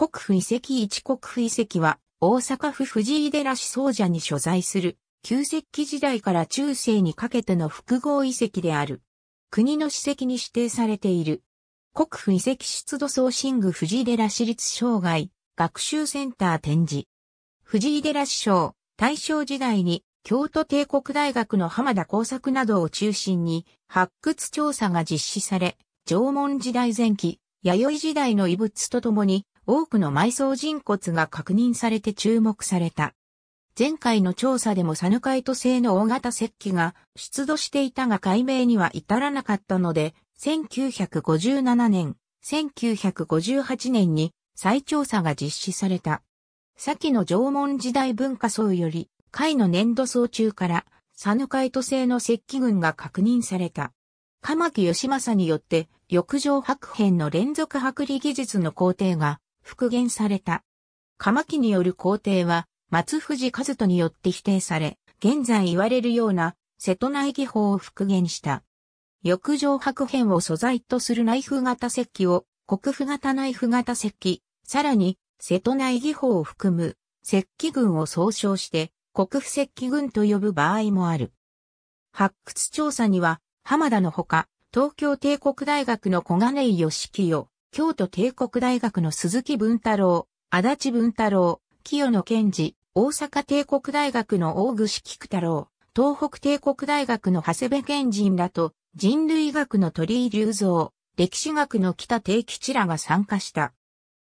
国府遺跡一国府遺跡は、大阪府藤井寺市総社に所在する、旧石器時代から中世にかけての複合遺跡である。国の史跡に指定されている。国府遺跡出土送信具藤井寺市立障害学習センター展示。藤井寺市長。大正時代に京都帝国大学の浜田工作などを中心に発掘調査が実施され、縄文時代前期、弥生時代の遺物とともに多くの埋葬人骨が確認されて注目された。前回の調査でもサヌカイト製の大型石器が出土していたが解明には至らなかったので、1957年、1958年に再調査が実施された。先の縄文時代文化層より、貝の粘土層中からサヌカイト製の石器群が確認された。鎌木義正によって、浴場白片の連続剥離技術の工程が復元された。鎌木による皇帝は、松藤和人によって否定され、現在言われるような瀬戸内技法を復元した。浴場白片を素材とする内フ型石器を、国府型内フ型石器、さらに、瀬戸内技法を含む、石器群を総称して、国府石器群と呼ぶ場合もある。発掘調査には、浜田のほか、東京帝国大学の小金井義清、京都帝国大学の鈴木文太郎、足立文太郎、清野健治、大阪帝国大学の大串菊太郎、東北帝国大学の長谷部賢人らと、人類学の鳥居隆造、歴史学の北定吉らが参加した。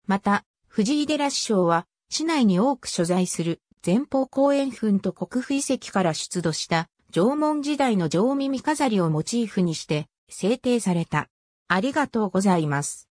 また、藤井寺師匠は、市内に多く所在する前方後円墳と国府遺跡から出土した縄文時代の縄耳飾りをモチーフにして制定された。ありがとうございます。